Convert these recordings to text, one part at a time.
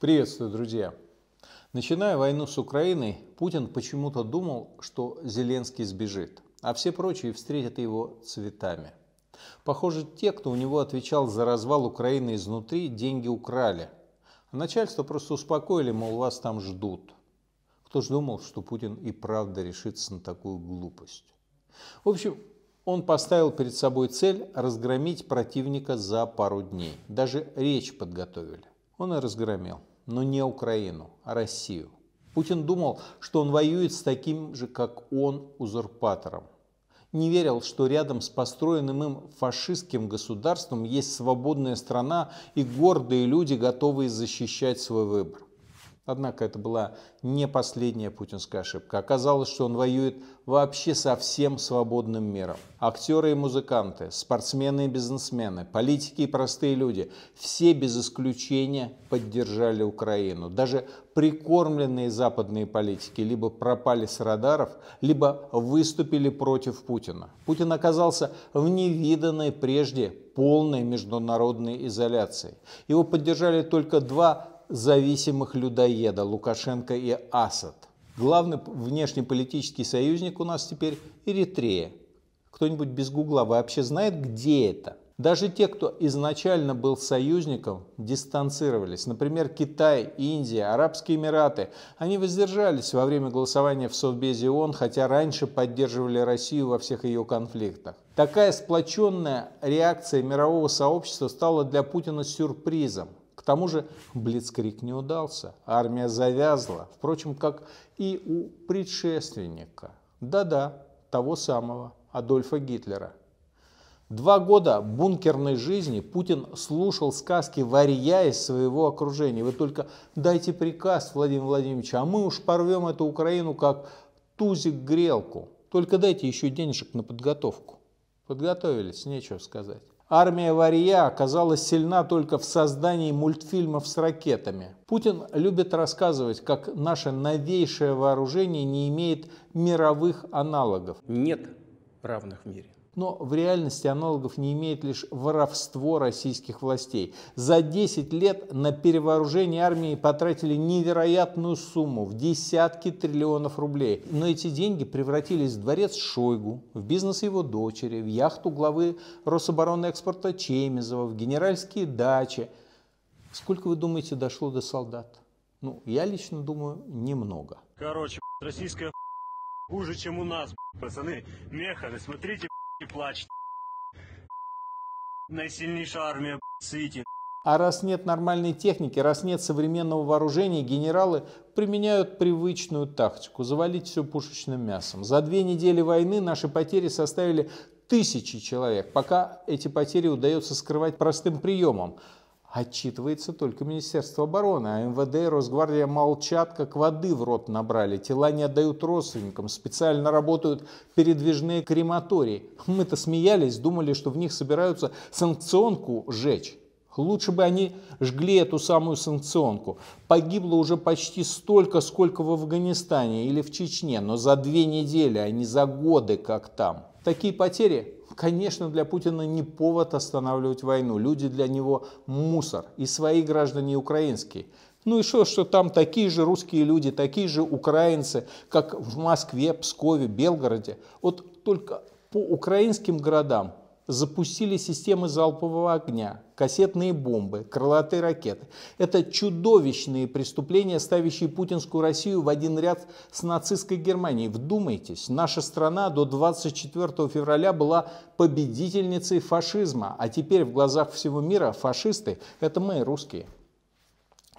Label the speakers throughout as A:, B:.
A: Приветствую, друзья! Начиная войну с Украиной, Путин почему-то думал, что Зеленский сбежит, а все прочие встретят его цветами. Похоже, те, кто у него отвечал за развал Украины изнутри, деньги украли. А начальство просто успокоили, мол, вас там ждут. Кто ж думал, что Путин и правда решится на такую глупость? В общем, он поставил перед собой цель разгромить противника за пару дней. Даже речь подготовили. Он и разгромил но не Украину, а Россию. Путин думал, что он воюет с таким же, как он, узурпатором. Не верил, что рядом с построенным им фашистским государством есть свободная страна и гордые люди, готовые защищать свой выбор. Однако это была не последняя путинская ошибка. Оказалось, что он воюет вообще со всем свободным миром. Актеры и музыканты, спортсмены и бизнесмены, политики и простые люди – все без исключения поддержали Украину. Даже прикормленные западные политики либо пропали с радаров, либо выступили против Путина. Путин оказался в невиданной прежде полной международной изоляции. Его поддержали только два зависимых людоеда Лукашенко и Асад. Главный внешнеполитический союзник у нас теперь Эритрея. Кто-нибудь без Гугла вообще знает, где это? Даже те, кто изначально был союзником, дистанцировались. Например, Китай, Индия, Арабские Эмираты. Они воздержались во время голосования в Совбезе ООН, хотя раньше поддерживали Россию во всех ее конфликтах. Такая сплоченная реакция мирового сообщества стала для Путина сюрпризом тому же Блицкрик не удался, армия завязла, впрочем, как и у предшественника. Да-да, того самого Адольфа Гитлера. Два года бункерной жизни Путин слушал сказки, варья из своего окружения. Вы только дайте приказ, Владимир Владимирович, а мы уж порвем эту Украину как тузик-грелку. Только дайте еще денежек на подготовку. Подготовились, нечего сказать. Армия Вария оказалась сильна только в создании мультфильмов с ракетами. Путин любит рассказывать, как наше новейшее вооружение не имеет мировых аналогов. Нет равных в мире но в реальности аналогов не имеет лишь воровство российских властей. За 10 лет на перевооружение армии потратили невероятную сумму в десятки триллионов рублей. Но эти деньги превратились в дворец Шойгу, в бизнес его дочери, в яхту главы Рособороны экспорта Чемизова, в генеральские дачи. Сколько, вы думаете, дошло до солдат? Ну, я лично думаю, немного. Короче, российская хуже, чем у нас, пацаны. Меха, смотрите, и плачет. Наисильнейшая армия в А раз нет нормальной техники, раз нет современного вооружения, генералы применяют привычную тактику – завалить все пушечным мясом. За две недели войны наши потери составили тысячи человек, пока эти потери удается скрывать простым приемом – Отчитывается только Министерство обороны, а МВД и Росгвардия молчат, как воды в рот набрали. Тела не отдают родственникам, специально работают передвижные крематории. Мы-то смеялись, думали, что в них собираются санкционку жечь. Лучше бы они жгли эту самую санкционку. Погибло уже почти столько, сколько в Афганистане или в Чечне, но за две недели, а не за годы, как там. Такие потери конечно, для Путина не повод останавливать войну. Люди для него мусор. И свои граждане, украинские. Ну и что, что там такие же русские люди, такие же украинцы, как в Москве, Пскове, Белгороде. Вот только по украинским городам запустили системы залпового огня, кассетные бомбы, крылатые ракеты. Это чудовищные преступления, ставящие путинскую Россию в один ряд с нацистской Германией. Вдумайтесь, наша страна до 24 февраля была победительницей фашизма, а теперь в глазах всего мира фашисты – это мы, русские.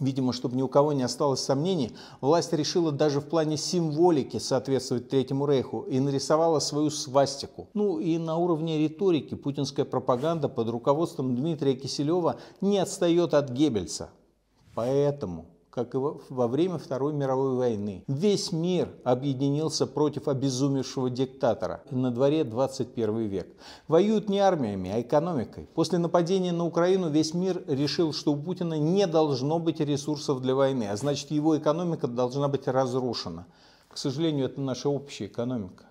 A: Видимо, чтобы ни у кого не осталось сомнений, власть решила даже в плане символики соответствовать Третьему Рейху и нарисовала свою свастику. Ну и на уровне риторики путинская пропаганда под руководством Дмитрия Киселева не отстает от Геббельса. Поэтому как и во время Второй мировой войны. Весь мир объединился против обезумевшего диктатора. На дворе 21 век. Воюют не армиями, а экономикой. После нападения на Украину весь мир решил, что у Путина не должно быть ресурсов для войны, а значит его экономика должна быть разрушена. К сожалению, это наша общая экономика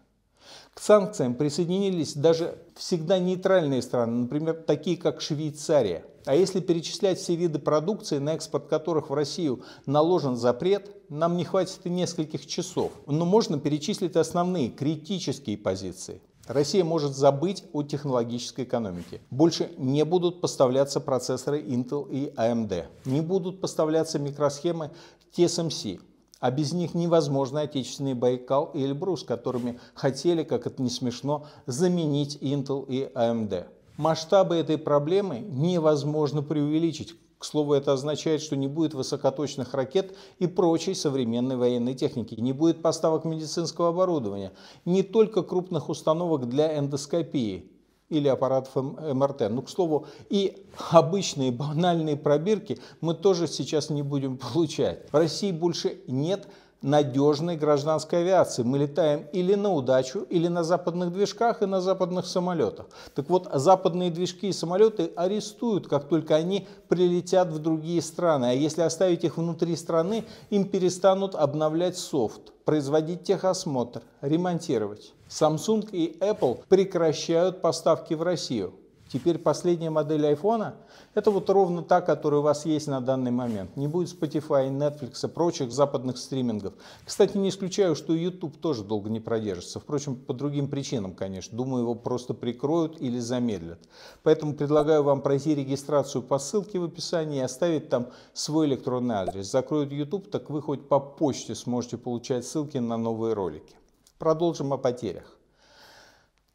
A: санкциям присоединились даже всегда нейтральные страны, например, такие как Швейцария. А если перечислять все виды продукции, на экспорт которых в Россию наложен запрет, нам не хватит и нескольких часов. Но можно перечислить основные критические позиции. Россия может забыть о технологической экономике. Больше не будут поставляться процессоры Intel и AMD. Не будут поставляться микросхемы TSMC. А без них невозможно отечественный Байкал и Эльбрус, которыми хотели, как это не смешно, заменить Intel и AMD. Масштабы этой проблемы невозможно преувеличить. К слову, это означает, что не будет высокоточных ракет и прочей современной военной техники, не будет поставок медицинского оборудования, не только крупных установок для эндоскопии, или аппаратов МРТ. Ну, к слову, и обычные банальные пробирки мы тоже сейчас не будем получать. В России больше нет надежной гражданской авиации. Мы летаем или на удачу, или на западных движках и на западных самолетах. Так вот, западные движки и самолеты арестуют, как только они прилетят в другие страны. А если оставить их внутри страны, им перестанут обновлять софт, производить техосмотр, ремонтировать. Samsung и Apple прекращают поставки в Россию. Теперь последняя модель айфона – это вот ровно та, которая у вас есть на данный момент. Не будет Spotify, Netflix и прочих западных стримингов. Кстати, не исключаю, что YouTube тоже долго не продержится. Впрочем, по другим причинам, конечно. Думаю, его просто прикроют или замедлят. Поэтому предлагаю вам пройти регистрацию по ссылке в описании и оставить там свой электронный адрес. Закроют YouTube, так вы хоть по почте сможете получать ссылки на новые ролики. Продолжим о потерях.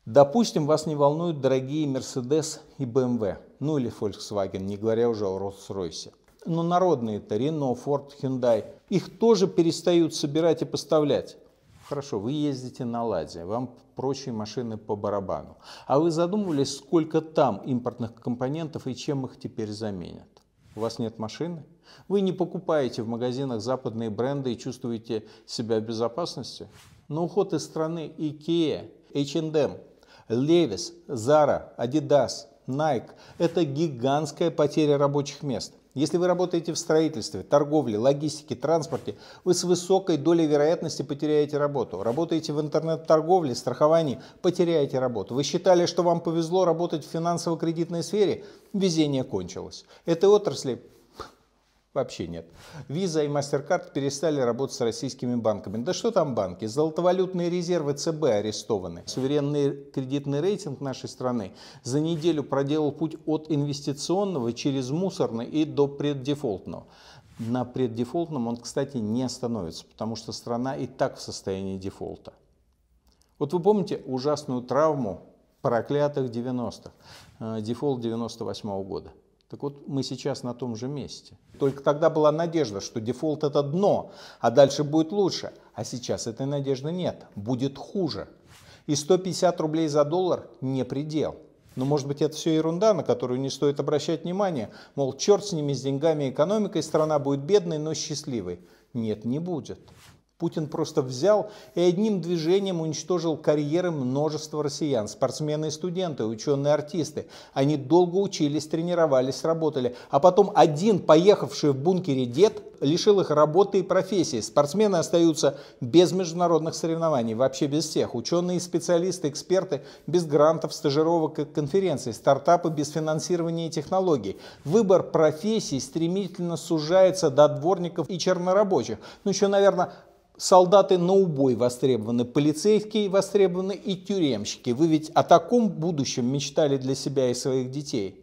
A: Допустим, вас не волнуют дорогие Mercedes и BMW, ну или Volkswagen, не говоря уже о Rolls-Royce. Но народные-то Renault, Ford, Hyundai, их тоже перестают собирать и поставлять. Хорошо, вы ездите на «Ладе», вам прочие машины по барабану. А вы задумывались, сколько там импортных компонентов и чем их теперь заменят? У вас нет машины? Вы не покупаете в магазинах западные бренды и чувствуете себя в безопасности? На уход из страны IKEA, H&M, Левис, Зара, Адидас, Nike – это гигантская потеря рабочих мест. Если вы работаете в строительстве, торговле, логистике, транспорте, вы с высокой долей вероятности потеряете работу. Работаете в интернет-торговле, страховании, потеряете работу. Вы считали, что вам повезло работать в финансово-кредитной сфере? Везение кончилось. Этой отрасли Вообще нет. Виза и Мастеркард перестали работать с российскими банками. Да что там банки? Золотовалютные резервы ЦБ арестованы. Суверенный кредитный рейтинг нашей страны за неделю проделал путь от инвестиционного через мусорный и до преддефолтного. На преддефолтном он, кстати, не остановится, потому что страна и так в состоянии дефолта. Вот вы помните ужасную травму проклятых 90-х, э, дефолт 98 -го года. Так вот, мы сейчас на том же месте. Только тогда была надежда, что дефолт это дно, а дальше будет лучше. А сейчас этой надежды нет, будет хуже. И 150 рублей за доллар не предел. Но может быть это все ерунда, на которую не стоит обращать внимание. Мол, черт с ними, с деньгами и экономикой, страна будет бедной, но счастливой. Нет, не будет. Путин просто взял и одним движением уничтожил карьеры множества россиян. Спортсмены и студенты, ученые, артисты. Они долго учились, тренировались, работали. А потом один поехавший в бункере дед лишил их работы и профессии. Спортсмены остаются без международных соревнований, вообще без всех. Ученые, специалисты, эксперты без грантов, стажировок и конференций. Стартапы без финансирования и технологий. Выбор профессий стремительно сужается до дворников и чернорабочих. Ну еще, наверное, солдаты на убой востребованы, полицейские востребованы и тюремщики. Вы ведь о таком будущем мечтали для себя и своих детей.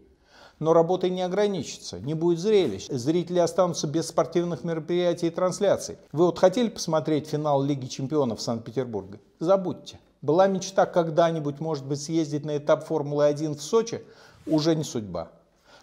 A: Но работа не ограничится, не будет зрелищ. Зрители останутся без спортивных мероприятий и трансляций. Вы вот хотели посмотреть финал Лиги чемпионов Санкт-Петербурга? Забудьте. Была мечта когда-нибудь, может быть, съездить на этап Формулы-1 в Сочи? Уже не судьба.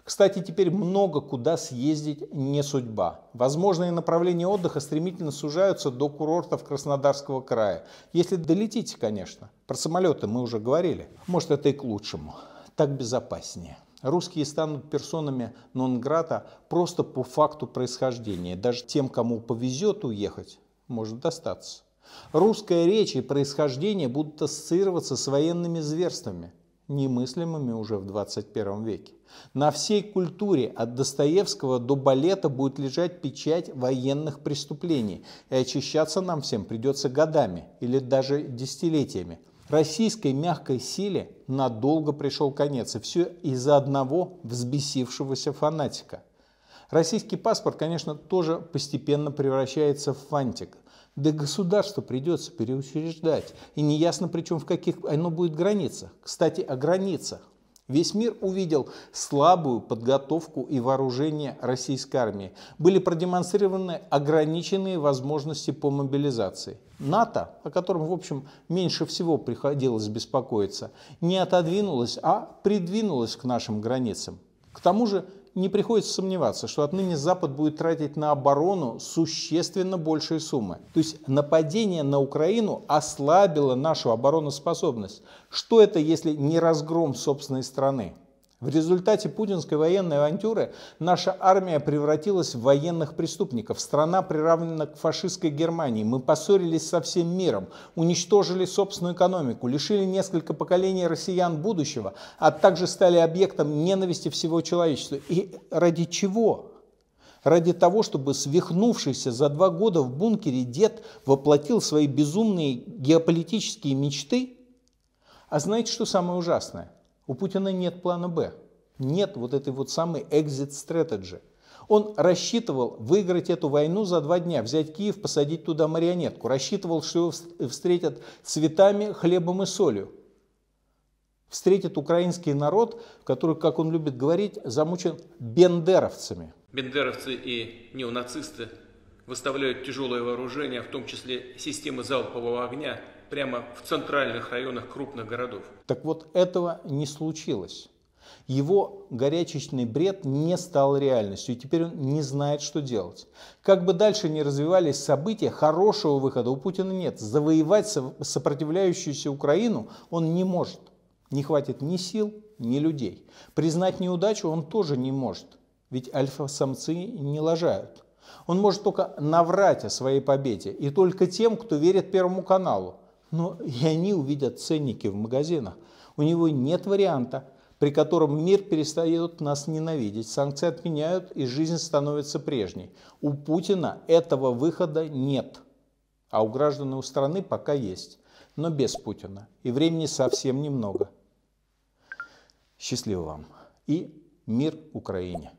A: Кстати, теперь много куда съездить не судьба. Возможные направления отдыха стремительно сужаются до курортов Краснодарского края. Если долетите, конечно. Про самолеты мы уже говорили. Может, это и к лучшему. Так безопаснее. Русские станут персонами нон-грата просто по факту происхождения. Даже тем, кому повезет уехать, может достаться. Русская речь и происхождение будут ассоциироваться с военными зверствами – немыслимыми уже в 21 веке. На всей культуре от Достоевского до балета будет лежать печать военных преступлений, и очищаться нам всем придется годами или даже десятилетиями. Российской мягкой силе надолго пришел конец, и все из-за одного взбесившегося фанатика. Российский паспорт, конечно, тоже постепенно превращается в фантик – да государство придется переучреждать. И неясно, причем в каких оно будет границах. Кстати, о границах. Весь мир увидел слабую подготовку и вооружение российской армии. Были продемонстрированы ограниченные возможности по мобилизации. НАТО, о котором, в общем, меньше всего приходилось беспокоиться, не отодвинулось, а придвинулось к нашим границам. К тому же не приходится сомневаться, что отныне Запад будет тратить на оборону существенно большие суммы. То есть нападение на Украину ослабило нашу обороноспособность. Что это, если не разгром собственной страны? В результате путинской военной авантюры наша армия превратилась в военных преступников. Страна приравнена к фашистской Германии. Мы поссорились со всем миром, уничтожили собственную экономику, лишили несколько поколений россиян будущего, а также стали объектом ненависти всего человечества. И ради чего? ради того, чтобы свихнувшийся за два года в бункере дед воплотил свои безумные геополитические мечты? А знаете, что самое ужасное? У Путина нет плана «Б». Нет вот этой вот самой exit strategy. Он рассчитывал выиграть эту войну за два дня, взять Киев, посадить туда марионетку. Рассчитывал, что его встретят цветами, хлебом и солью. Встретит украинский народ, который, как он любит говорить, замучен бендеровцами. Бендеровцы и неонацисты выставляют тяжелое вооружение, в том числе системы залпового огня – прямо в центральных районах крупных городов. Так вот, этого не случилось. Его горячечный бред не стал реальностью, и теперь он не знает, что делать. Как бы дальше ни развивались события, хорошего выхода у Путина нет. Завоевать сопротивляющуюся Украину он не может. Не хватит ни сил, ни людей. Признать неудачу он тоже не может, ведь альфа-самцы не лажают. Он может только наврать о своей победе, и только тем, кто верит Первому каналу – но и они увидят ценники в магазинах. У него нет варианта, при котором мир перестает нас ненавидеть, санкции отменяют и жизнь становится прежней. У Путина этого выхода нет, а у граждан у страны пока есть, но без Путина. И времени совсем немного. Счастливо вам и мир Украине!